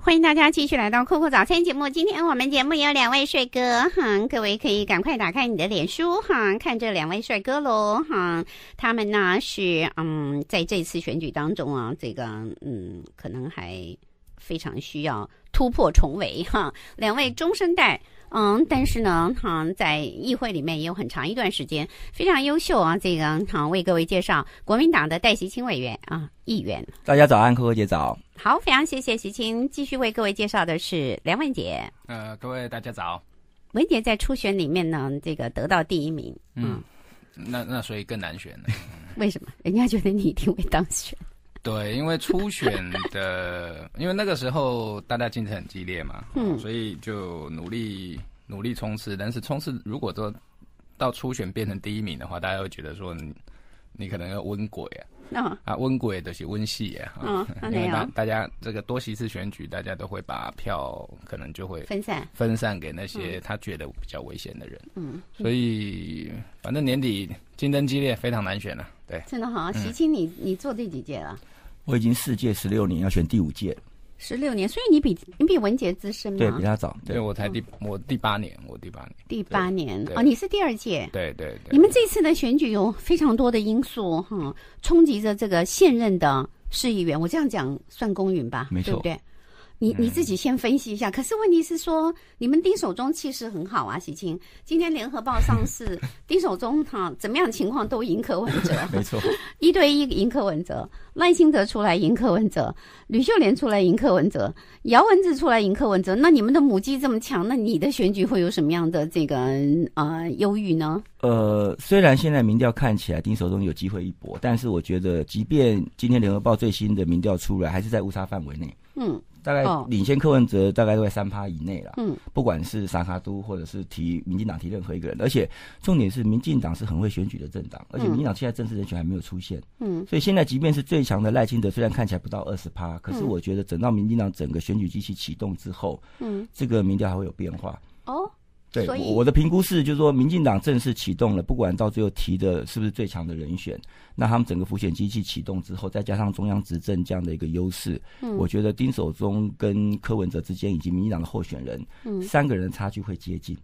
欢迎大家继续来到酷酷早餐节目。今天我们节目有两位帅哥哈，各位可以赶快打开你的脸书哈，看这两位帅哥喽哈。他们呢是嗯，在这次选举当中啊，这个嗯，可能还非常需要突破重围哈。两位中生代嗯，但是呢哈，在议会里面也有很长一段时间非常优秀啊。这个哈，为各位介绍国民党的代席青委员啊，议员。大家早安，酷酷姐早。好，非常谢谢徐青。继续为各位介绍的是梁文杰。呃，各位大家早。文杰在初选里面呢，这个得到第一名。嗯，那那所以更难选了。为什么？人家觉得你一定会当选。对，因为初选的，因为那个时候大家竞争很激烈嘛，嗯，所以就努力努力冲刺。但是冲刺，如果说到初选变成第一名的话，大家会觉得说。你可能要温鬼，啊。啊温鬼的是温系啊，嗯，那样？大家这个多席次选举，大家都会把票可能就会分散分散给那些他觉得比较危险的人，嗯，所以反正年底竞争激烈，非常难选了，对。真的哈，徐青，你你做第几届了？我已经四届十六年，要选第五届。十六年，所以你比你比文杰资深吗？对，比他早，对，我才第我第八年，我第八年。第八年啊，你是第二届。对对对。你们这次的选举有非常多的因素，哈，冲击着这个现任的市议员。我这样讲算公允吧？没错，对不对？你你自己先分析一下。可是问题是说，你们丁守中气势很好啊，喜庆今天联合报上市，丁守中哈怎么样情况都迎客问责。没错，一对一迎客问责，赖清德出来迎客问责，吕秀莲出来迎客问责，姚文智出来迎客问责。那你们的母鸡这么强，那你的选举会有什么样的这个呃忧郁呢？呃，虽然现在民调看起来丁守中有机会一搏，但是我觉得，即便今天联合报最新的民调出来，还是在误差范围内。嗯。大概领先柯文哲大概都在三趴以内了。嗯，不管是萨卡都或者是提民进党提任何一个人，而且重点是民进党是很会选举的政党，而且民进党现在正式人选还没有出现。嗯，所以现在即便是最强的赖清德，虽然看起来不到二十趴，可是我觉得等到民进党整个选举机器启动之后，嗯，这个民调还会有变化。哦。对，我我的评估是，就是说民进党正式启动了，不管到最后提的是不是最强的人选，那他们整个浮选机器启动之后，再加上中央执政这样的一个优势，我觉得丁守中跟柯文哲之间以及民进党的候选人，三个人的差距会接近。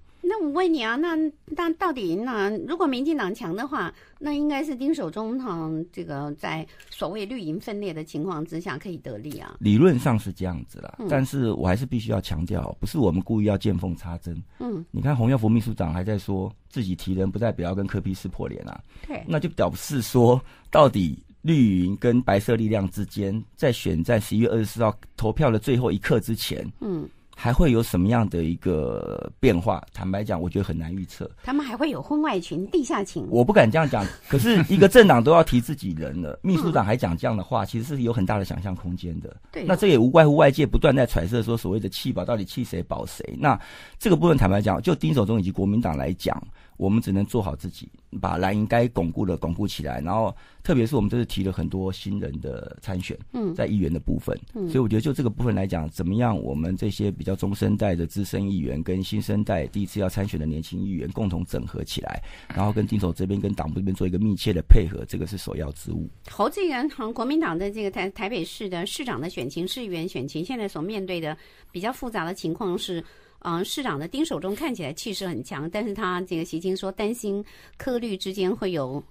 问你啊，那那到底那如果民进党强的话，那应该是丁守中哈这个在所谓绿营分裂的情况之下可以得利啊。理论上是这样子啦，但是我还是必须要强调，不是我们故意要见缝插针。嗯，你看洪耀福秘书长还在说自己提人不代表要跟柯比撕破脸啊。对，那就表示说，到底绿云跟白色力量之间在选在十一月二十四号投票的最后一刻之前，嗯。还会有什么样的一个变化？坦白讲，我觉得很难预测。他们还会有婚外情、地下情。我不敢这样讲，可是一个政党都要提自己人了，秘书长还讲这样的话，其实是有很大的想象空间的。对，那这也无外乎外界不断在揣测说，所谓的弃保到底弃谁保谁？那这个部分坦白讲，就丁守中以及国民党来讲。我们只能做好自己，把蓝营该巩固的巩固起来，然后特别是我们这次提了很多新人的参选，在议员的部分，所以我觉得就这个部分来讲，怎么样我们这些比较中生代的资深议员跟新生代第一次要参选的年轻议员共同整合起来，然后跟丁总这边跟党部这边做一个密切的配合，这个是首要之务。侯志远，侯国民党的这个台台北市的市长的选情，市议员选情现在所面对的比较复杂的情况是。嗯，市长的丁守中看起来气势很强，但是他这个习近说担心科律之间会有。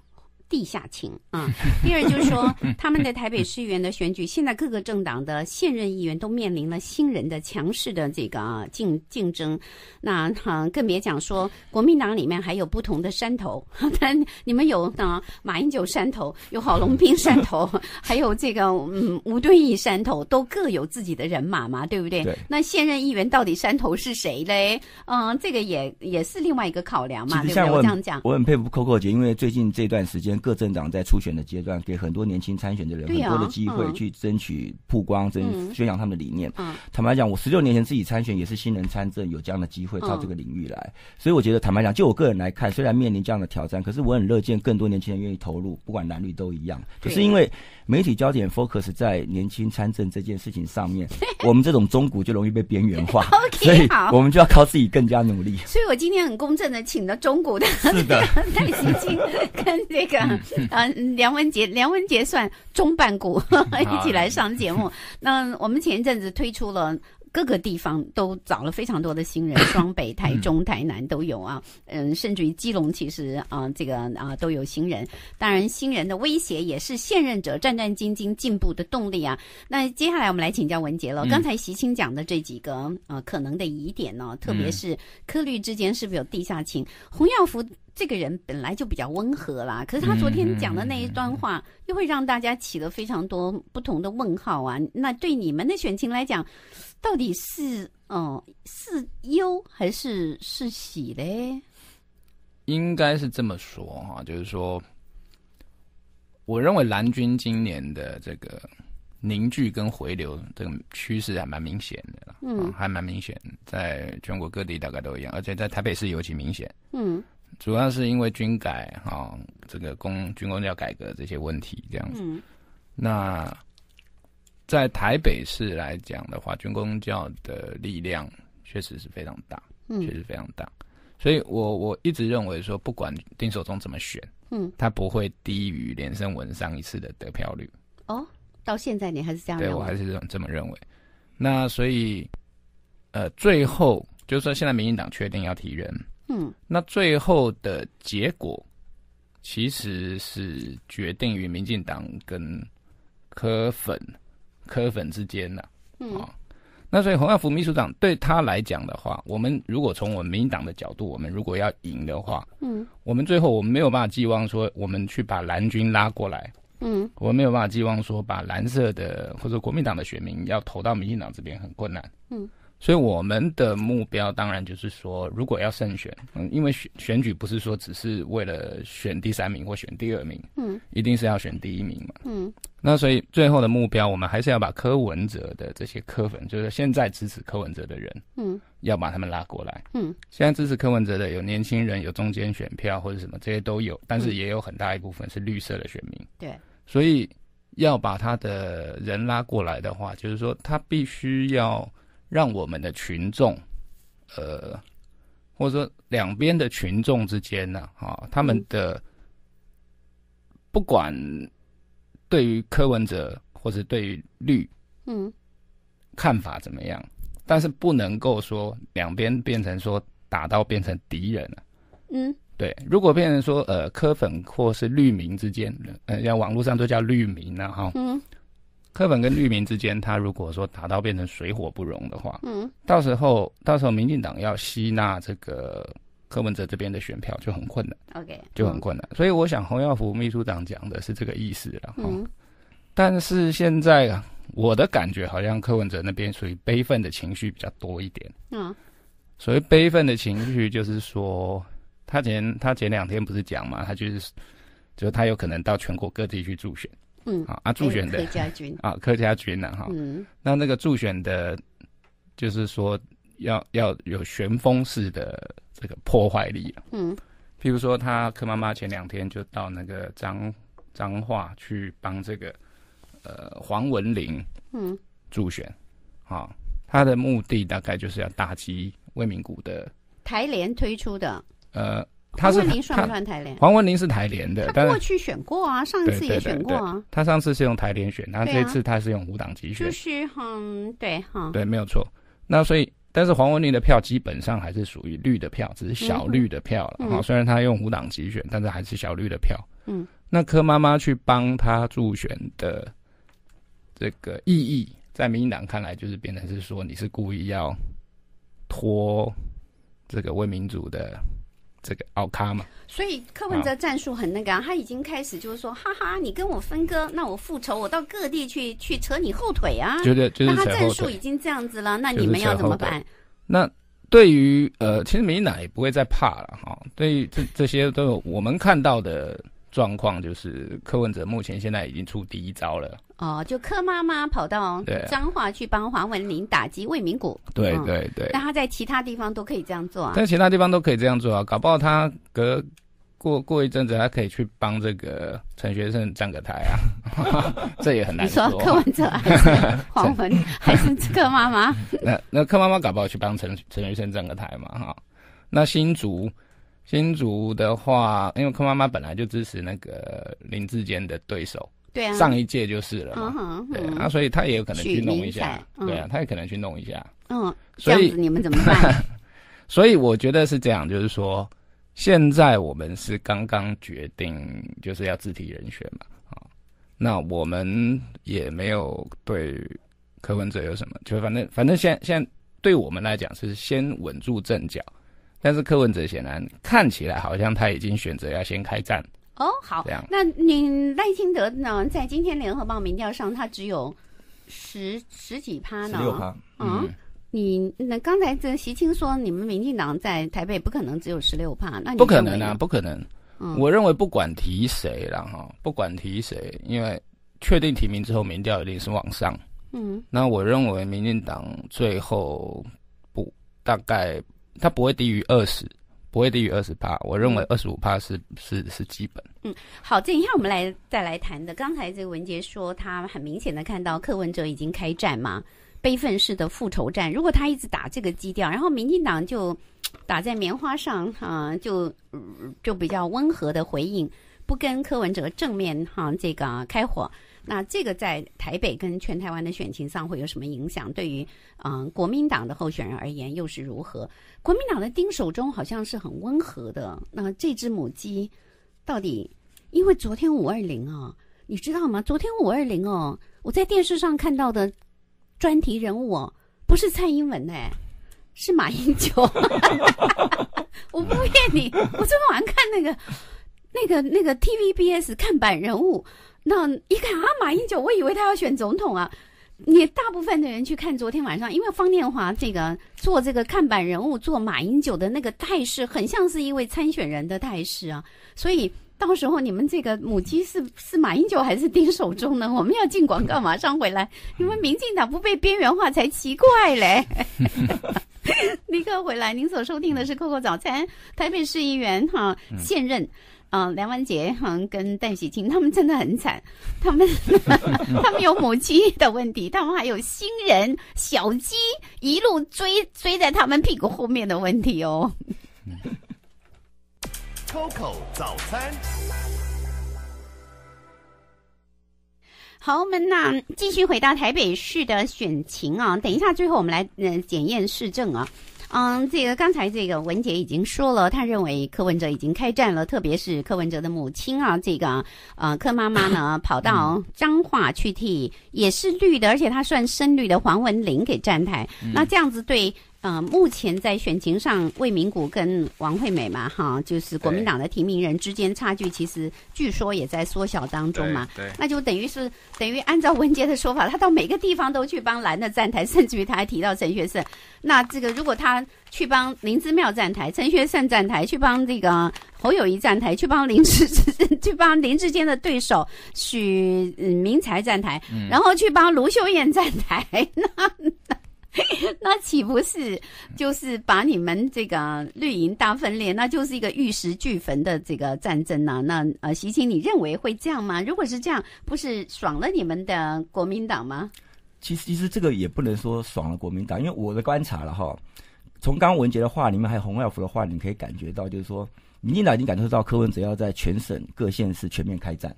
地下情啊！第二就是说，他们的台北市议员的选举，现在各个政党的现任议员都面临了新人的强势的这个竞竞争。那哈、更别讲说国民党里面还有不同的山头，但你们有呢，马英九山头，有郝龙斌山头，还有这个嗯吴敦义山头，都各有自己的人马嘛，对不对？那现任议员到底山头是谁嘞？嗯，这个也也是另外一个考量嘛，对不？对？我这样讲，我很佩服 c o c o 姐，因为最近这段时间。各政党在初选的阶段，给很多年轻参选的人很多的机会去争取曝光、争宣扬他们的理念。坦白讲，我十六年前自己参选也是新人参政，有这样的机会到这个领域来。所以我觉得，坦白讲，就我个人来看，虽然面临这样的挑战，可是我很乐见更多年轻人愿意投入，不管男女都一样。可是因为媒体焦点 focus 在年轻参政这件事情上面，我们这种中古就容易被边缘化，所以我们就要靠自己更加努力。所以我今天很公正的请了中古的，是的，蔡徐静跟这个。嗯，梁文杰，梁文杰算中半股，一起来上节目。那我们前一阵子推出了各个地方都找了非常多的新人，双北、台中、台南都有啊。嗯，甚至于基隆，其实啊，这个啊都有新人。当然，新人的威胁也是现任者战战兢兢进步的动力啊。那接下来我们来请教文杰了。刚才习青讲的这几个啊可能的疑点呢，特别是科绿之间是不是有地下情？洪耀福。这个人本来就比较温和啦，可是他昨天讲的那一段话，又会让大家起了非常多不同的问号啊。那对你们的选情来讲，到底是哦是忧还是是喜嘞？应该是这么说哈，就是说，我认为蓝军今年的这个凝聚跟回流这个趋势还蛮明显的，嗯，还蛮明显，在全国各地大概都一样，而且在台北市尤其明显，嗯。主要是因为军改哦，这个工军工教改革这些问题这样子。那在台北市来讲的话，军工教的力量确实是非常大，确实非常大。所以我我一直认为说，不管丁守中怎么选，嗯，他不会低于连胜文上一次的得票率。哦，到现在你还是这样？对我还是这么认为。那所以，呃，最后就是说，现在民进党确定要提人。嗯，那最后的结果其实是决定于民进党跟柯粉、柯粉之间的。嗯，那所以洪耀福秘书长对他来讲的话，我们如果从我们民党的角度，我们如果要赢的话，嗯，我们最后我们没有办法寄望说我们去把蓝军拉过来，嗯，我们没有办法寄望说把蓝色的或者国民党的选民要投到民进党这边很困难，嗯。所以我们的目标当然就是说，如果要胜选，嗯，因为选选举不是说只是为了选第三名或选第二名，嗯，一定是要选第一名嘛，嗯。那所以最后的目标，我们还是要把柯文哲的这些柯粉，就是现在支持柯文哲的人，嗯，要把他们拉过来，嗯。现在支持柯文哲的有年轻人，有中间选票或者什么这些都有，但是也有很大一部分是绿色的选民，对。所以要把他的人拉过来的话，就是说他必须要。让我们的群众，呃，或者说两边的群众之间呢，啊，他们的不管对于柯文哲或者对于绿，嗯，看法怎么样，但是不能够说两边变成说打到变成敌人了，嗯，对，如果变成说呃科粉或是绿民之间，呃，要网络上都叫绿民了哈，嗯。柯本跟绿民之间，他如果说打到变成水火不容的话，嗯，到时候到时候民进党要吸纳这个柯文哲这边的选票就很困难，OK，就很困难。所以我想洪耀福秘书长讲的是这个意思了哈。但是现在我的感觉好像柯文哲那边属于悲愤的情绪比较多一点。嗯，所谓悲愤的情绪，就是说他前他前两天不是讲嘛，他就是就是他有可能到全国各地去助选。嗯，啊，助选的啊，柯家军呢，哈，嗯，那那个助选的，就是说要要有旋风式的这个破坏力了，嗯，譬如说他柯妈妈前两天就到那个彰彰化去帮这个呃黄文玲，嗯，助选，哈，他的目的大概就是要打击未明谷的台联推出的，呃。他是联？黄文玲是台联的，他过去选过啊，上一次也选过啊。他上次是用台联选，那这次他是用五党籍选。就是嗯，对哈。对，没有错。那所以，但是黄文玲的票基本上还是属于绿的票，只是小绿的票了。好，虽然他用五党籍选，但是还是小绿的票。嗯。那柯妈妈去帮他助选的这个意义，在民进党看来，就是变成是说你是故意要拖这个为民主的。这个奥卡嘛，所以柯文哲战术很那个，他已经开始就是说，哈哈，你跟我分割，那我复仇，我到各地去去扯你后腿啊。那他战术已经这样子了，那你们要怎么办？那对于呃，其实米奶不会再怕了哈。对于这这些都有我们看到的。状况就是柯文哲目前现在已经出第一招了哦，就柯妈妈跑到彰化去帮黄文林打击魏明谷，对对对。那他在其他地方都可以这样做啊？在其他地方都可以这样做啊？搞不好他隔过过一阵子，他可以去帮这个陈学生站个台啊，这也很难说。柯文哲、黄文还是柯妈妈？那那柯妈妈搞不好去帮陈陈学生站个台嘛？哈，那新竹。新竹的话，因为柯妈妈本来就支持那个林志坚的对手，对啊，上一届就是了，对啊，所以他也有可能去弄一下，对啊，他也可能去弄一下，嗯，所以你们怎么办？所以我觉得是这样，就是说，现在我们是刚刚决定就是要自提人选嘛，啊，那我们也没有对柯文哲有什么，就反正反正现现在对我们来讲是先稳住阵脚。但是柯文哲显然看起来好像他已经选择要先开战哦，好这样。那你赖清德呢？在今天联合报民调上，他只有十十几趴呢，十六趴啊？你那刚才这习青说，你们民进党在台北不可能只有十六趴，那不可能啊，不可能。我认为不管提谁了哈，不管提谁，因为确定提名之后，民调一定是往上。嗯，那我认为民进党最后不大概。它不会低于二十，不会低于二十八。我认为二十五帕是是是基本。嗯，好，这一下我们来再来谈的。刚才这个文杰说，他很明显的看到柯文哲已经开战嘛，悲愤式的复仇战。如果他一直打这个基调，然后民进党就打在棉花上，哈，就就比较温和的回应，不跟柯文哲正面哈这个开火。那这个在台北跟全台湾的选情上会有什么影响？对于嗯国民党的候选人而言又是如何？国民党的丁守中好像是很温和的。那这只母鸡到底？因为昨天五二零啊，你知道吗？昨天五二零哦，我在电视上看到的专题人物哦，不是蔡英文呢，是马英九。我不骗你，我昨天晚上看那个那个那个 TVBS 看板人物。那一看啊，马英九，我以为他要选总统啊。你大部分的人去看昨天晚上，因为方念华这个做这个看板人物，做马英九的那个态势，很像是一位参选人的态势啊。所以到时候你们这个母鸡是是马英九还是丁守中呢？我们要进广告，马上回来。你们民进党不被边缘化才奇怪嘞。立 刻回来，您所收听的是《Coco 早餐》，台北市议员哈现任。嗯，梁文杰，像跟戴喜庆他们真的很惨，他们 他们有母鸡的问题，他们还有新人小鸡一路追追在他们屁股后面的问题哦。COCO 早餐，好，我们那继续回到台北市的选情啊，等一下最后我们来嗯检验市政啊。嗯，这个刚才这个文杰已经说了，他认为柯文哲已经开战了，特别是柯文哲的母亲啊，这个啊柯妈妈呢跑到彰化去替，也是绿的，而且她算深绿的黄文玲给站台，那这样子对。嗯，目前在选情上，魏明谷跟王惠美嘛，哈，就是国民党的提名人之间差距，其实据说也在缩小当中嘛。对，那就等于是等于按照文杰的说法，他到每个地方都去帮蓝的站台，甚至于他还提到陈学圣。那这个如果他去帮林之妙站台，陈学圣站台去帮这个侯友谊站台，去帮林志 去帮林志坚的对手许明才站台，然后去帮卢秀燕站台，那。那岂不是就是把你们这个绿营大分裂，那就是一个玉石俱焚的这个战争呢？那呃，习青，你认为会这样吗？如果是这样，不是爽了你们的国民党吗？其实，其实这个也不能说爽了国民党，因为我的观察了哈，从刚文杰的话里面还有洪耀福的话，你可以感觉到，就是说，民进党已经感受到柯文哲要在全省各县市全面开战。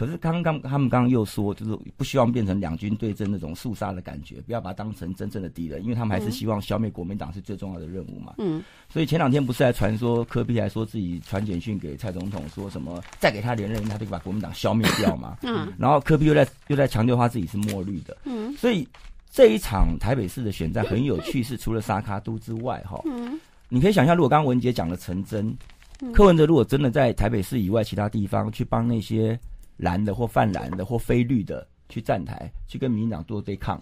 可是刚刚他们刚刚又说，就是不希望变成两军对阵那种肃杀的感觉，不要把它当成真正的敌人，因为他们还是希望消灭国民党是最重要的任务嘛。嗯。所以前两天不是还传说科比还说自己传简讯给蔡总统，说什么再给他连任，他就把国民党消灭掉嘛。嗯。然后科比又在又在强调他自己是墨绿的。嗯。所以这一场台北市的选战很有趣，是除了沙卡都之外，哈。嗯。你可以想象，如果刚刚文杰讲的成真，柯文哲如果真的在台北市以外其他地方去帮那些。蓝的或泛蓝的或非绿的去站台，去跟民进党做对抗，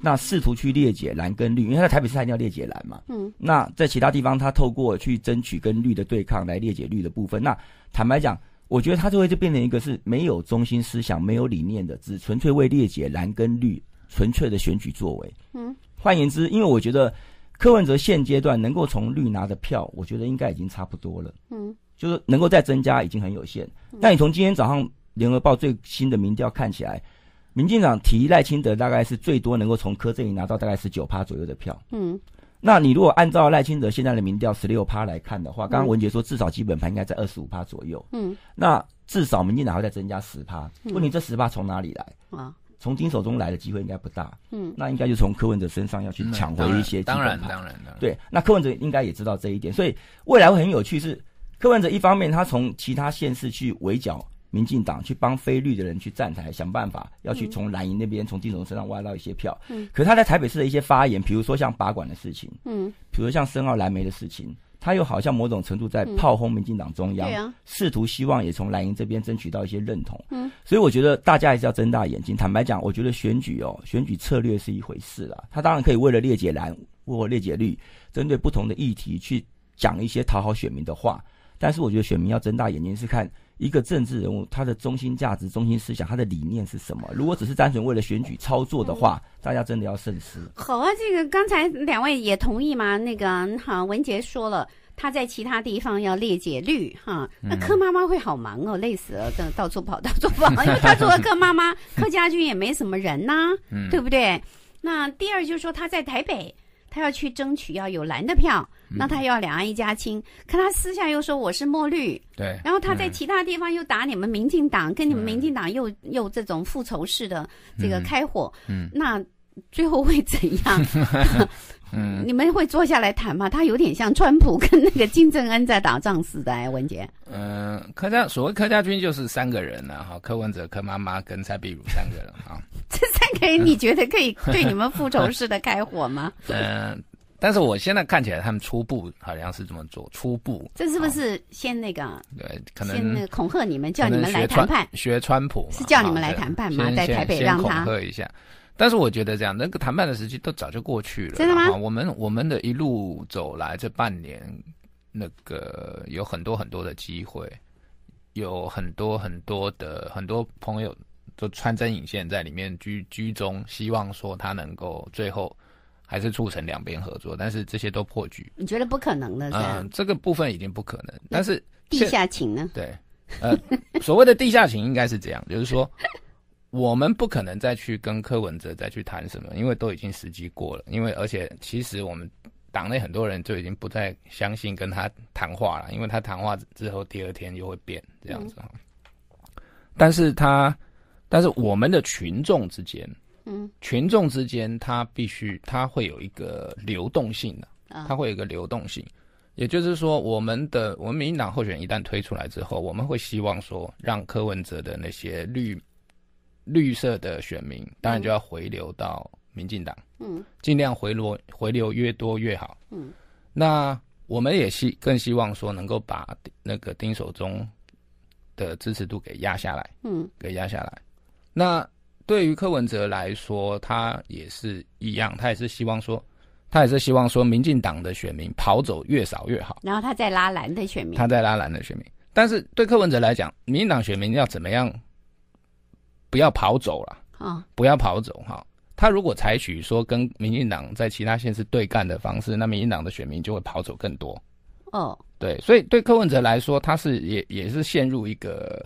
那试图去裂解蓝跟绿，因为在台北市他一定要裂解蓝嘛。嗯。那在其他地方，他透过去争取跟绿的对抗来裂解绿的部分。那坦白讲，我觉得他最后就变成一个是没有中心思想、没有理念的，只纯粹为裂解蓝跟绿，纯粹的选举作为。嗯。换言之，因为我觉得柯文哲现阶段能够从绿拿的票，我觉得应该已经差不多了。嗯。就是能够再增加已经很有限。那你从今天早上。联合报最新的民调看起来，民进党提赖清德大概是最多能够从柯震宇拿到大概十九趴左右的票。嗯，那你如果按照赖清德现在的民调十六趴来看的话，刚刚文杰说至少基本盘应该在二十五趴左右。嗯，那至少民进党要再增加十趴。问题这十趴从哪里来啊？从丁手中来的机会应该不大。嗯，那应该就从柯文哲身上要去抢回一些。当然，当然的。对，那柯文哲应该也知道这一点，所以未来会很有趣。是柯文哲一方面他从其他县市去围剿。民进党去帮非绿的人去站台，想办法要去从蓝营那边从金总身上挖到一些票。嗯，可他在台北市的一些发言，比如说像拔管的事情，嗯，比如像深奥蓝莓的事情，他又好像某种程度在炮轰民进党中央，对试图希望也从蓝营这边争取到一些认同。嗯，所以我觉得大家还是要睁大眼睛。坦白讲，我觉得选举哦，选举策略是一回事啦。他当然可以为了裂解蓝或裂解绿，针对不同的议题去讲一些讨好选民的话，但是我觉得选民要睁大眼睛是看。一个政治人物，他的中心价值、中心思想、他的理念是什么？如果只是单纯为了选举操作的话，大家真的要慎思。好啊，这个刚才两位也同意嘛？那个好，文杰说了，他在其他地方要列解律。哈，那柯妈妈会好忙哦，累死了，到到处跑，到处跑，因为他做柯妈妈，柯家军也没什么人呐，对不对？那第二就是说他在台北。他要去争取要有蓝的票，那他要两岸一家亲，可他私下又说我是墨绿，对，然后他在其他地方又打你们民进党，跟你们民进党又又这种复仇式的这个开火，嗯，那最后会怎样？嗯，你们会坐下来谈吗？他有点像川普跟那个金正恩在打仗似的，哎，文杰。嗯，柯家所谓柯家军就是三个人，然后柯文哲、柯妈妈跟蔡碧如三个人啊。这三个人，你觉得可以对你们复仇式的开火吗？嗯，但是我现在看起来，他们初步好像是这么做，初步这是不是先那个？对，可能恐吓你们，叫你们来谈判，学川普是叫你们来谈判吗？在台北让他恐吓一下。但是我觉得这样，那个谈判的时机都早就过去了。真的吗？我们我们的一路走来这半年，那个有很多很多的机会，有很多很多的很多朋友都穿针引线在里面居居中，希望说他能够最后还是促成两边合作。但是这些都破局，你觉得不可能的？嗯，这个部分已经不可能。但是地下情呢？对，呃，所谓的地下情应该是这样，就是说。我们不可能再去跟柯文哲再去谈什么，因为都已经时机过了。因为而且，其实我们党内很多人就已经不再相信跟他谈话了，因为他谈话之后第二天就会变这样子。但是他，但是我们的群众之间，嗯，群众之间，他必须他会有一个流动性的，他会有一个流动性。也就是说，我们的国民党候选人一旦推出来之后，我们会希望说，让柯文哲的那些绿。绿色的选民当然就要回流到民进党，嗯，尽量回落回流越多越好，嗯。那我们也希更希望说能够把那个丁守中的支持度给压下来，嗯，给压下来。那对于柯文哲来说，他也是一样，他也是希望说，他也是希望说民进党的选民跑走越少越好。然后他再拉蓝的选民，他在拉蓝的选民。但是对柯文哲来讲，民进党选民要怎么样？不要跑走了啊！不要跑走哈。他如果采取说跟民进党在其他县市对干的方式，那民进党的选民就会跑走更多。哦，对，所以对柯文哲来说，他是也也是陷入一个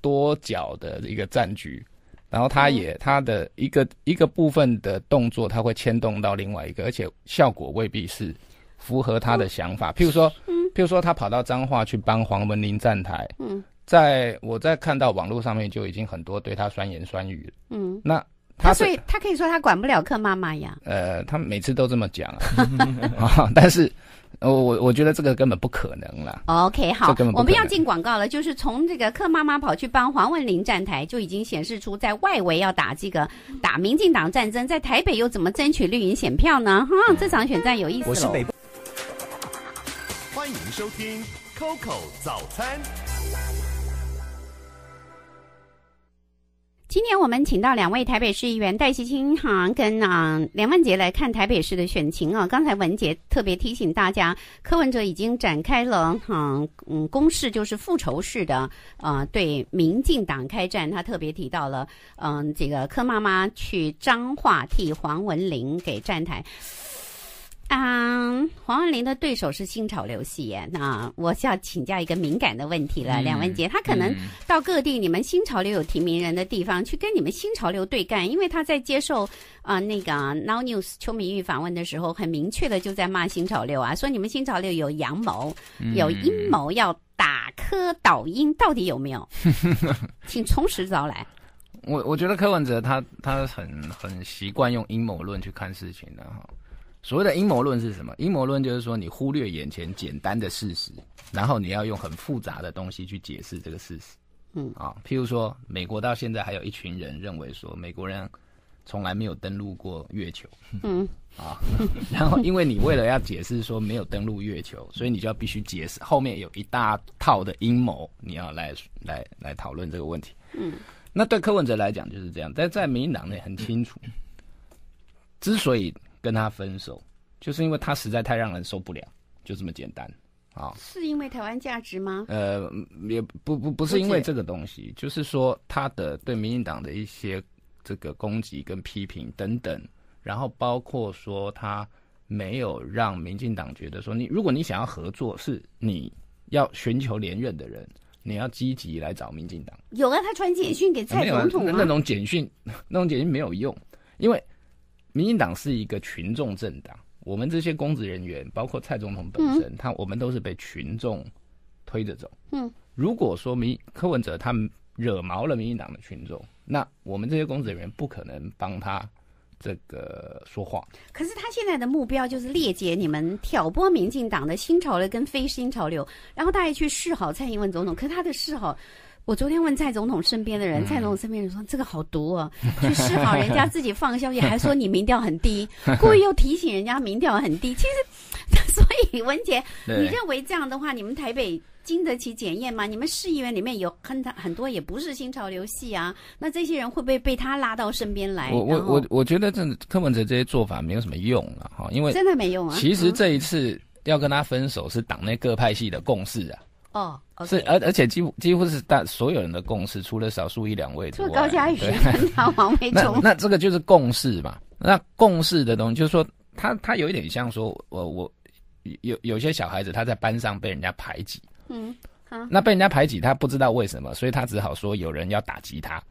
多角的一个战局，然后他也他的一个一个部分的动作，他会牵动到另外一个，而且效果未必是符合他的想法。譬如说，譬如说他跑到彰化去帮黄文玲站台，嗯。在我在看到网络上面就已经很多对他酸言酸语了。嗯，那他所以他可以说他管不了克妈妈呀。呃，他每次都这么讲啊，但是，我我觉得这个根本不可能了。OK，好，我们要进广告了，就是从这个柯妈妈跑去帮黄文玲站台，就已经显示出在外围要打这个打民进党战争，在台北又怎么争取绿营选票呢？哈，这场选战有意思了。欢迎收听 Coco 早餐。今天我们请到两位台北市议员戴西清哈跟啊梁文杰来看台北市的选情啊。刚才文杰特别提醒大家，柯文哲已经展开了哈嗯攻势，就是复仇式的啊对民进党开战。他特别提到了嗯这个柯妈妈去彰化替黄文玲给站台。嗯，黄文林的对手是新潮流系耶。那我需要请教一个敏感的问题了，梁文杰，他可能到各地你们新潮流有提名人的地方去跟你们新潮流对干，因为他在接受啊那个 NOW News 邱明玉访问的时候，很明确的就在骂新潮流啊，说你们新潮流有阳谋、有阴谋，要打柯导音，到底有没有？请从实招来。我我觉得柯文哲他他很很习惯用阴谋论去看事情的哈。所谓的阴谋论是什么？阴谋论就是说，你忽略眼前简单的事实，然后你要用很复杂的东西去解释这个事实。嗯啊，譬如说，美国到现在还有一群人认为说，美国人从来没有登陆过月球。嗯 啊，然后因为你为了要解释说没有登陆月球，所以你就要必须解释后面有一大套的阴谋，你要来来来讨论这个问题。嗯，那对柯文哲来讲就是这样，但在民进党内很清楚，之所以。跟他分手，就是因为他实在太让人受不了，就这么简单啊！是因为台湾价值吗？呃，也不不不是因为这个东西，就是说他的对民进党的一些这个攻击跟批评等等，然后包括说他没有让民进党觉得说你如果你想要合作，是你要寻求连任的人，你要积极来找民进党。有啊，他传简讯给蔡总统，那种简讯，那种简讯没有用，因为。民进党是一个群众政党，我们这些公职人员，包括蔡总统本身，他我们都是被群众推着走。嗯，如果说民柯文哲他惹毛了民进党的群众，那我们这些公职人员不可能帮他这个说话。可是他现在的目标就是裂解你们，挑拨民进党的新潮流跟非新潮流，然后大家去示好蔡英文总统。可是他的示好。我昨天问蔡总统身边的人，蔡总统身边人说：“这个好毒啊！去示好人家，自己放消息，还说你民调很低，故意又提醒人家民调很低。其实，所以文杰，你认为这样的话，你们台北经得起检验吗？你们市议员里面有很很多也不是新潮流系啊，那这些人会不会被他拉到身边来？”我我我我觉得，这柯文哲这些做法没有什么用了哈，因为真的没用啊。其实这一次要跟他分手，是党内各派系的共识啊。哦，是而而且几乎几乎是大所有人的共识，除了少数一两位，除了高嘉宇、陈王伟忠。那那这个就是共识嘛？那共识的东西，就是说他他有一点像说，我我有有些小孩子他在班上被人家排挤，嗯，好，那被人家排挤，他不知道为什么，所以他只好说有人要打击他。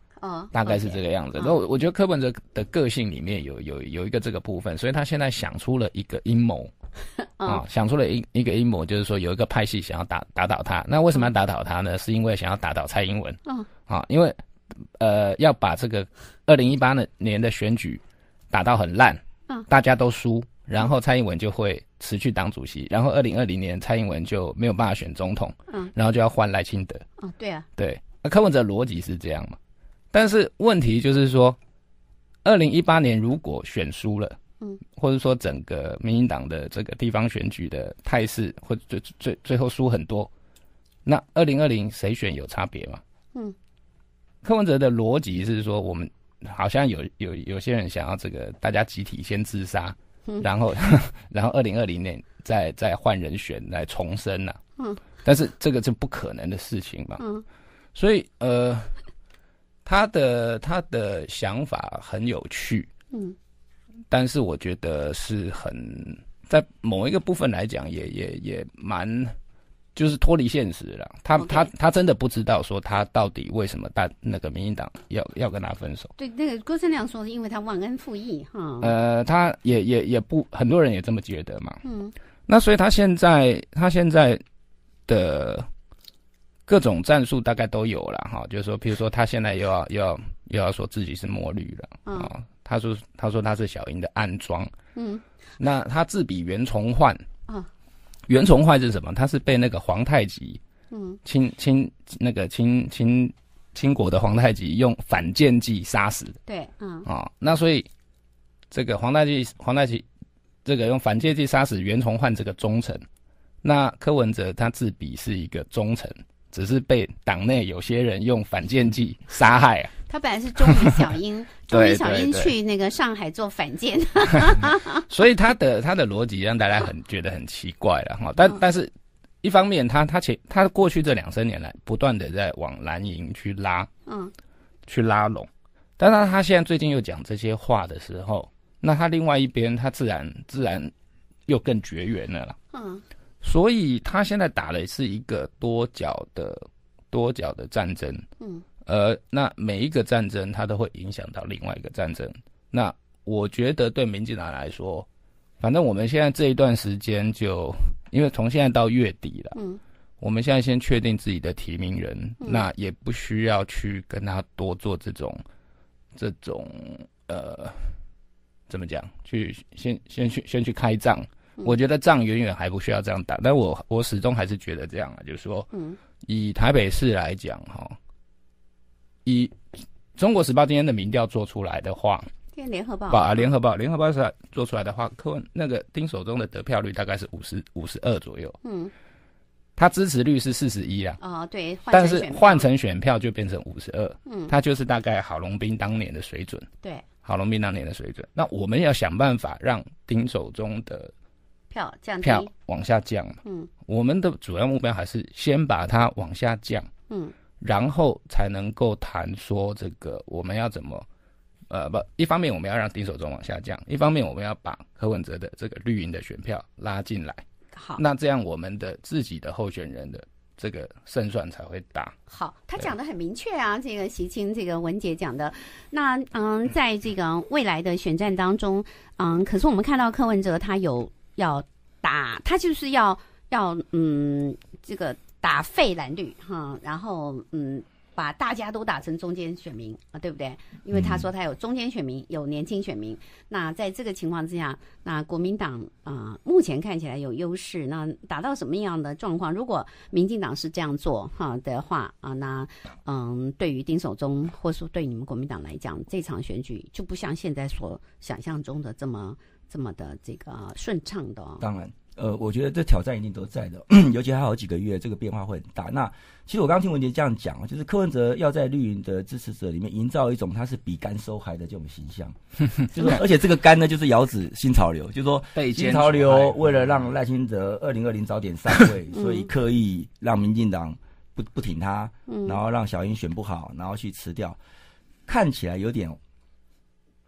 大概是这个样子。那我我觉得柯文哲的个性里面有有有一个这个部分，所以他现在想出了一个阴谋，啊，想出了一一个阴谋，就是说有一个派系想要打打倒他。那为什么要打倒他呢？是因为想要打倒蔡英文。嗯，啊，因为呃要把这个二零一八的年的选举打到很烂，嗯，大家都输，然后蔡英文就会辞去党主席，然后二零二零年蔡英文就没有办法选总统，嗯，然后就要换赖清德。对啊，对，那柯文哲逻辑是这样嘛？但是问题就是说，二零一八年如果选输了，嗯，或者说整个民进党的这个地方选举的态势，或者最最最后输很多，那二零二零谁选有差别吗？嗯，柯文哲的逻辑是说，我们好像有有有些人想要这个大家集体先自杀，嗯，然后 然后二零二零年再再换人选来重生了，嗯，但是这个就不可能的事情嘛，嗯，所以呃。他的他的想法很有趣，嗯，但是我觉得是很在某一个部分来讲，也也也蛮就是脱离现实了。他他他真的不知道说他到底为什么大那个民民党要要跟他分手。对，那个郭正亮说是因为他忘恩负义哈。呃，他也也也不很多人也这么觉得嘛。嗯，那所以他现在他现在的。各种战术大概都有了哈，就是说，比如说他现在又要又要又要说自己是墨绿了，嗯，他说他说他是小英的暗装，嗯，那他自比袁崇焕，啊，袁崇焕是什么？他是被那个皇太极，嗯，清清那个清清清国的皇太极用反间计杀死的，对，嗯，啊，那所以这个皇太极，皇太极这个用反间计杀死袁崇焕这个忠臣，那柯文哲他自比是一个忠臣。只是被党内有些人用反间计杀害。他本来是忠于小英，忠 于小英去那个上海做反间。所以他的他的逻辑让大家很觉得很奇怪了哈。但但是，一方面他他前他过去这两三年来不断的在往蓝营去拉，嗯，去拉拢。但是他现在最近又讲这些话的时候，那他另外一边他自然自然又更绝缘了啦。嗯。所以，他现在打的是一个多角的多角的战争。嗯，呃，那每一个战争，它都会影响到另外一个战争。那我觉得，对民进党来说，反正我们现在这一段时间，就因为从现在到月底了，嗯，我们现在先确定自己的提名人，那也不需要去跟他多做这种这种呃，怎么讲？去先先去先去开仗。我觉得仗远远还不需要这样打，但我我始终还是觉得这样啊，就是说，以台北市来讲哈，以中国时报今天的民调做出来的话，今天联合报啊，联合报联合报是做出来的话，科那个丁守中的得票率大概是五十五十二左右，嗯，他支持率是四十一啊，啊对，但是换成选票就变成五十二，嗯，他就是大概郝龙斌当年的水准，对，郝龙斌当年的水准，那我们要想办法让丁守中的。票降低，票往下降嘛。嗯，我们的主要目标还是先把它往下降。嗯，然后才能够谈说这个我们要怎么，呃，不，一方面我们要让丁守中往下降，一方面我们要把柯文哲的这个绿营的选票拉进来。好，那这样我们的自己的候选人的这个胜算才会大。好，他讲的很明确啊，这个习青，这个文杰讲的。那嗯，在这个未来的选战当中，嗯，可是我们看到柯文哲他有。要打，他就是要要嗯，这个打费蓝绿哈，然后嗯。把大家都打成中间选民啊，对不对？因为他说他有中间选民，有年轻选民。那在这个情况之下，那国民党啊，目前看起来有优势。那达到什么样的状况？如果民进党是这样做哈的话啊，那嗯，对于丁守中或是说对你们国民党来讲，这场选举就不像现在所想象中的这么这么的这个顺畅的。当然。呃，我觉得这挑战一定都在的，尤其还有几个月，这个变化会很大。那其实我刚听文杰这样讲就是柯文哲要在绿营的支持者里面营造一种他是比干收还的这种形象，就是而且这个干呢，就是遥指新潮流，就是说新潮流为了让赖清德二零二零早点散位，所以刻意让民进党不不挺他，然后让小英选不好，然后去辞掉，看起来有点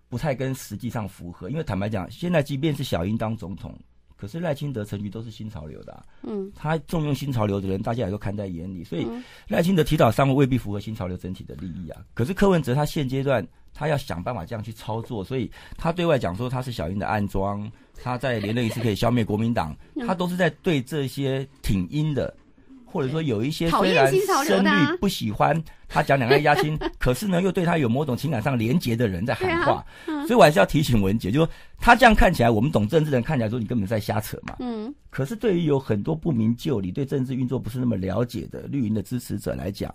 不太跟实际上符合，因为坦白讲，现在即便是小英当总统。可是赖清德陈局都是新潮流的，嗯，他重用新潮流的人，大家也都看在眼里，所以赖清德提早上位未必符合新潮流整体的利益啊。可是柯文哲他现阶段他要想办法这样去操作，所以他对外讲说他是小英的暗桩，他在连任一次可以消灭国民党，他都是在对这些挺英的。或者说，有一些虽然声律不喜欢他讲两岸一家亲，可是呢，又对他有某种情感上连结的人在喊话，所以我还是要提醒文杰，就说他这样看起来，我们懂政治的人看起来说你根本在瞎扯嘛。嗯。可是对于有很多不明就里、对政治运作不是那么了解的绿营的支持者来讲，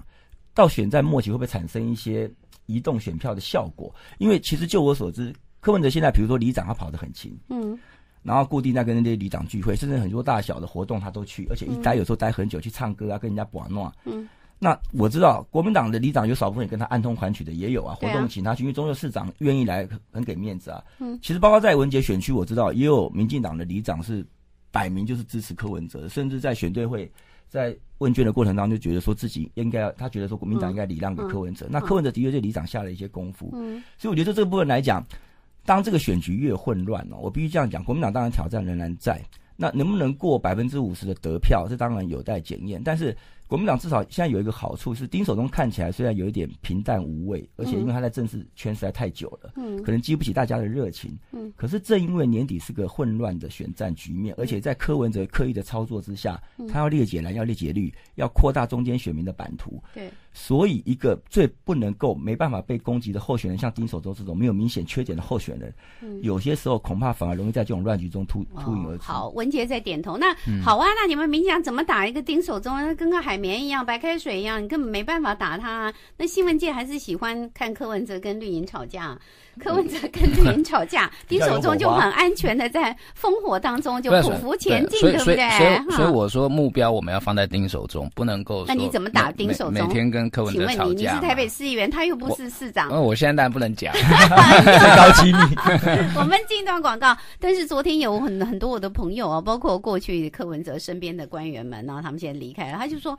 到选在末期会不会产生一些移动选票的效果？因为其实就我所知，柯文哲现在比如说里长，他跑得很勤。嗯。然后固定在跟那些里长聚会，甚至很多大小的活动他都去，而且一待有时候待很久，去唱歌啊，跟人家玩闹。嗯，那我知道国民党的里长有少部分也跟他暗通款曲的也有啊，活动请他去，因为中区市长愿意来很给面子啊。嗯，其实包括在文杰选区，我知道也有民进党的里长是摆明就是支持柯文哲，甚至在选队会、在问卷的过程当中就觉得说自己应该，他觉得说国民党应该礼让给柯文哲。那柯文哲的确对里长下了一些功夫，嗯，所以我觉得这这部分来讲。当这个选举越混乱哦，我必须这样讲，国民党当然挑战仍然在。那能不能过百分之五十的得票，这当然有待检验。但是。国民党至少现在有一个好处是，丁守中看起来虽然有一点平淡无味，而且因为他在政治圈实在太久了，可能激不起大家的热情。可是正因为年底是个混乱的选战局面，而且在柯文哲刻意的操作之下，他要列解蓝，要列解绿，要扩大中间选民的版图。对、所以一个最不能够、没办法被攻击的候选人，像丁守中这种没有明显缺点的候选人，有些时候恐怕反而容易在这种乱局中突突颖而出。好，文杰在点头。那好啊，那你们明讲怎么打一个丁守中？刚刚还。棉一样，白开水一样，你根本没办法打他。那新闻界还是喜欢看柯文哲跟绿营吵架。柯文哲跟别人吵架，丁守中就很安全的在烽火当中就匍匐前进，对不对？所以，所以，我说目标我们要放在丁守中，不能够。那你怎么打丁守中？每天跟柯文哲吵架。请问你，你是台北市议员，他又不是市长。那我现在不能讲，高机密。我们进一段广告。但是昨天有很很多我的朋友啊，包括过去柯文哲身边的官员们，然后他们现在离开了，他就说。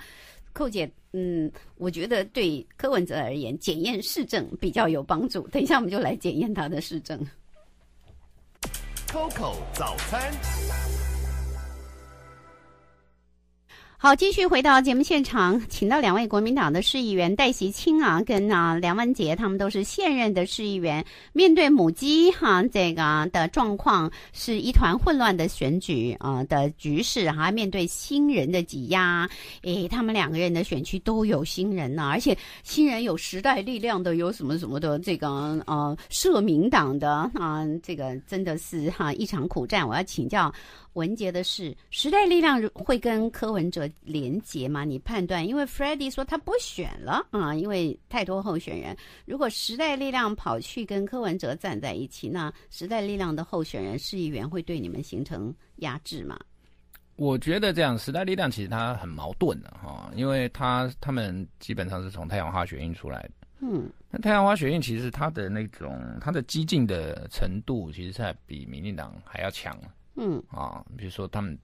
寇姐，嗯，我觉得对柯文哲而言，检验市政比较有帮助。等一下，我们就来检验他的市政。COCO 早餐。好，继续回到节目现场，请到两位国民党的市议员戴席清啊，跟啊梁文杰，他们都是现任的市议员。面对母鸡哈这个的状况，是一团混乱的选举啊的局势哈。面对新人的挤压，诶，他们两个人的选区都有新人呐，而且新人有时代力量的，有什么什么的这个啊，社民党的啊，这个真的是哈一场苦战。我要请教。文杰的事，时代力量会跟柯文哲连结吗？你判断，因为 Freddie 说他不选了啊，因为太多候选人。如果时代力量跑去跟柯文哲站在一起，那时代力量的候选人、市议员会对你们形成压制吗？我觉得这样，时代力量其实它很矛盾的哈，因为他他们基本上是从太阳花学运出来的。嗯，那太阳花学运其实它的那种它的激进的程度，其实才比民进党还要强。嗯啊，比如说他们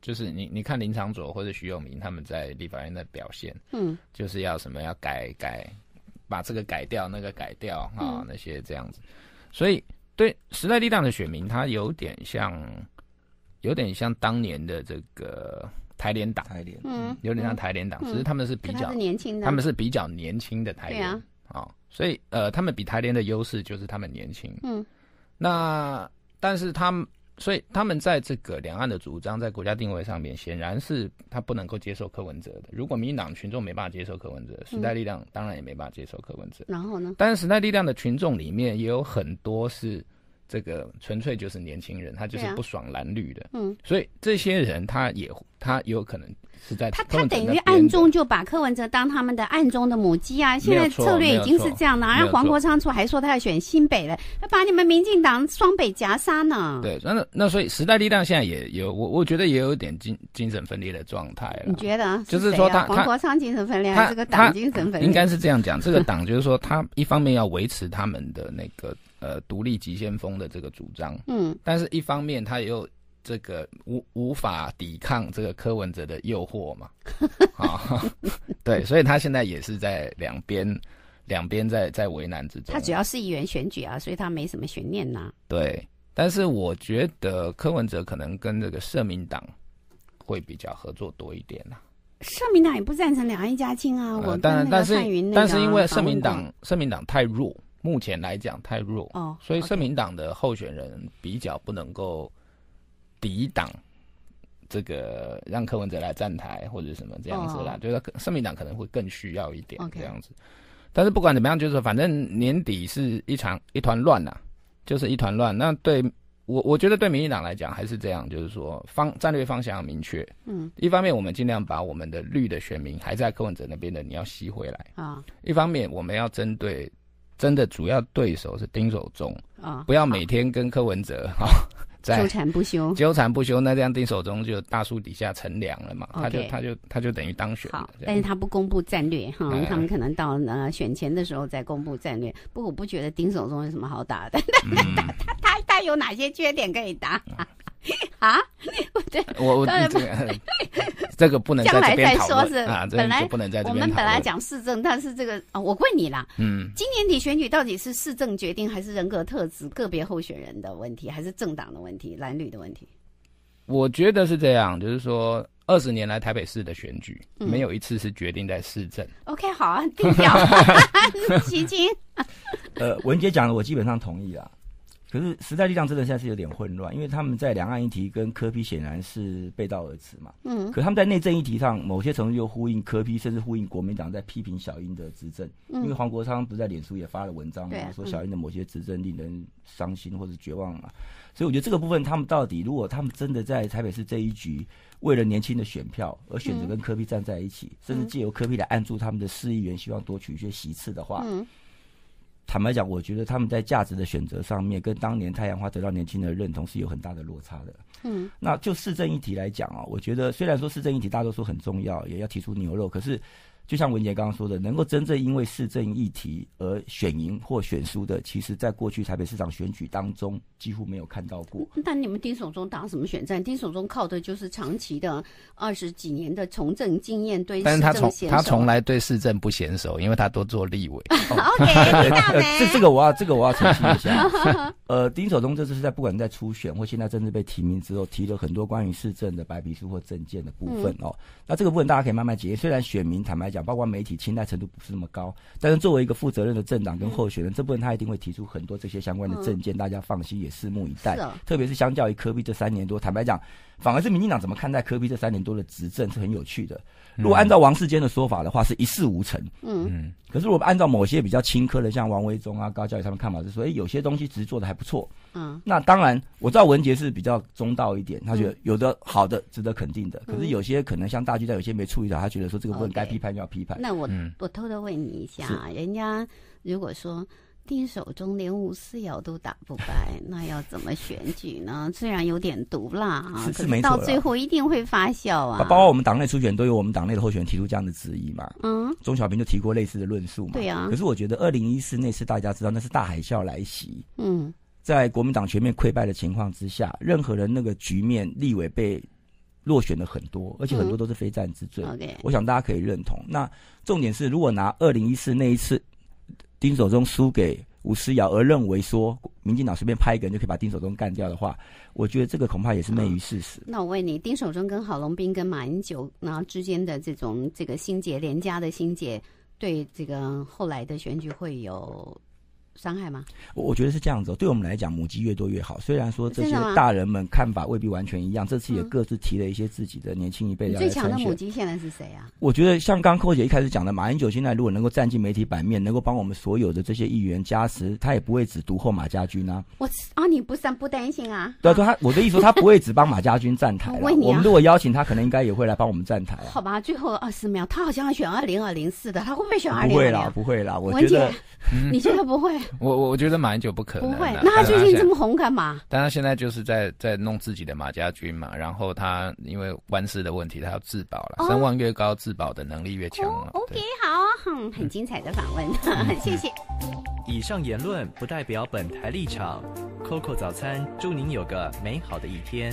就是你你看林长佐或者徐永明他们在立法院的表现，嗯，就是要什么要改改，把这个改掉那个改掉啊那些这样子，所以对时代力量的选民，他有点像，有点像当年的这个台联党，台联，嗯，有点像台联党，只是他们是比较年轻的，他们是比较年轻的台联啊，所以呃，他们比台联的优势就是他们年轻，嗯，那但是他们。所以他们在这个两岸的主张，在国家定位上面，显然是他不能够接受柯文哲的。如果民进党群众没办法接受柯文哲，时代力量当然也没办法接受柯文哲。然后呢？但是时代力量的群众里面也有很多是。这个纯粹就是年轻人，他就是不爽蓝绿的，嗯，所以这些人他也他有可能是在他他等于暗中就把柯文哲当他们的暗中的母鸡啊，现在策略已经是这样了，然后黄国昌出还说他要选新北了，他把你们民进党双北夹杀呢。对，那那所以时代力量现在也有我我觉得也有点精精神分裂的状态了。你觉得？就是说他黄国昌精神分裂，这个党精神分裂，应该是这样讲。这个党就是说他一方面要维持他们的那个。呃，独立急先锋的这个主张，嗯，但是一方面他又这个无无法抵抗这个柯文哲的诱惑嘛，啊，对，所以他现在也是在两边两边在在为难之中。他主要是议员选举啊，所以他没什么悬念呐。对，但是我觉得柯文哲可能跟这个社民党会比较合作多一点呐。社民党也不赞成两岸一家亲啊，我但但是但是因为社民党社民党太弱。目前来讲太弱，哦，所以社民党的候选人比较不能够抵挡这个让柯文哲来站台或者什么这样子啦。就是社民党可能会更需要一点这样子。但是不管怎么样，就是反正年底是一场一团乱呐，就是一团乱。那对我我觉得对民进党来讲还是这样，就是说方战略方向要明确。嗯，一方面我们尽量把我们的绿的选民还在柯文哲那边的你要吸回来啊。一方面我们要针对。真的主要对手是丁守中啊，不要每天跟柯文哲哈纠缠不休，纠缠不休。那这样丁守中就大树底下乘凉了嘛，他就他就他就等于当选但是他不公布战略哈，他们可能到呃选前的时候再公布战略。不过我不觉得丁守中有什么好打的，他他他他有哪些缺点可以打？啊，不 对，我我这个这个不能在这边讨论啊。本来不能我们本来讲市政，但是这个啊，我问你啦，嗯，今年底选举到底是市政决定，还是人格特质、个别候选人的问题，还是政党的问题、蓝绿的问题？我觉得是这样，就是说二十年来台北市的选举没有一次是决定在市政。OK，好，啊，定调，起劲。呃，文杰讲的我基本上同意啊。可是时代力量真的现在是有点混乱，因为他们在两岸议题跟柯批显然是背道而驰嘛。嗯。可他们在内政议题上，某些程度又呼应柯批，甚至呼应国民党在批评小英的执政。因为黄国昌不在脸书也发了文章嘛，说小英的某些执政令人伤心或者绝望啊。所以我觉得这个部分，他们到底如果他们真的在台北市这一局，为了年轻的选票而选择跟柯批站在一起，甚至借由柯批来按住他们的市议员，希望夺取一些席次的话。坦白讲，我觉得他们在价值的选择上面，跟当年太阳花得到年轻人认同是有很大的落差的。嗯，那就市政议题来讲啊，我觉得虽然说市政议题大多数很重要，也要提出牛肉，可是。就像文杰刚刚说的，能够真正因为市政议题而选赢或选输的，其实在过去台北市长选举当中几乎没有看到过。那你们丁守中打什么选战？丁守中靠的就是长期的二十几年的从政经验对但是他从他从来对市政不娴熟，因为他都做立委。OK，这这个我要这个我要澄清一下。呃，丁守中这次是在不管在初选或现在正式被提名之后，提了很多关于市政的白皮书或政见的部分哦。那这个部分大家可以慢慢解虽然选民坦白讲。讲，包括媒体青睐程度不是那么高，但是作为一个负责任的政党跟候选人，这部分他一定会提出很多这些相关的证件，大家放心，也拭目以待。特别是相较于科比这三年多，坦白讲。反而是民进党怎么看待科比这三年多的执政是很有趣的。如果按照王世坚的说法的话，是一事无成。嗯，可是如果按照某些比较亲科的，像王维忠啊、高教委他们看法，是说哎，有些东西其实做的还不错。嗯，那当然，我知道文杰是比较中道一点，他觉得有的好的值得肯定的，可是有些可能像大巨蛋有些没处理好，他觉得说这个问题该批判就要批判。那我我偷偷问你一下，人家如果说。定手中连五四摇都打不败，那要怎么选举呢？虽然有点毒辣啊，可是到最后一定会发酵啊。包括我们党内初选都有我们党内的候选人提出这样的质疑嘛。嗯，钟小平就提过类似的论述嘛。对呀。可是我觉得二零一四那次大家知道那是大海啸来袭。嗯，在国民党全面溃败的情况之下，任何人那个局面，立委被落选的很多，而且很多都是非战之罪。OK，我想大家可以认同。那重点是，如果拿二零一四那一次。丁守中输给吴思瑶，而认为说，民进党随便派一个人就可以把丁守中干掉的话，我觉得这个恐怕也是昧于事实。那我问你，丁守中跟郝龙斌跟马英九那之间的这种这个心结连家的心结，对这个后来的选举会有？伤害吗？我我觉得是这样子，对我们来讲，母鸡越多越好。虽然说这些大人们看法未必完全一样，这次也各自提了一些自己的年轻一辈的。最强的母鸡现在是谁啊？我觉得像刚寇姐一开始讲的，马英九现在如果能够占进媒体版面，能够帮我们所有的这些议员加持，他也不会只读后马家军啊。我啊，你不担不担心啊？对，他我的意思，说，他不会只帮马家军站台了。我们如果邀请他，可能应该也会来帮我们站台啊。好吧，最后二十秒，他好像选二零二零似的，他会不会选二零？不会了，不会了。觉得，你觉得不会？我我我觉得马英九不可能，不会，那他最近这么红干嘛？但他现在就是在在弄自己的马家军嘛，然后他因为官司的问题，他要自保了，声望越高，自保的能力越强 OK，好，很精彩的访问，谢谢。以上言论不代表本台立场。Coco 早餐，祝您有个美好的一天。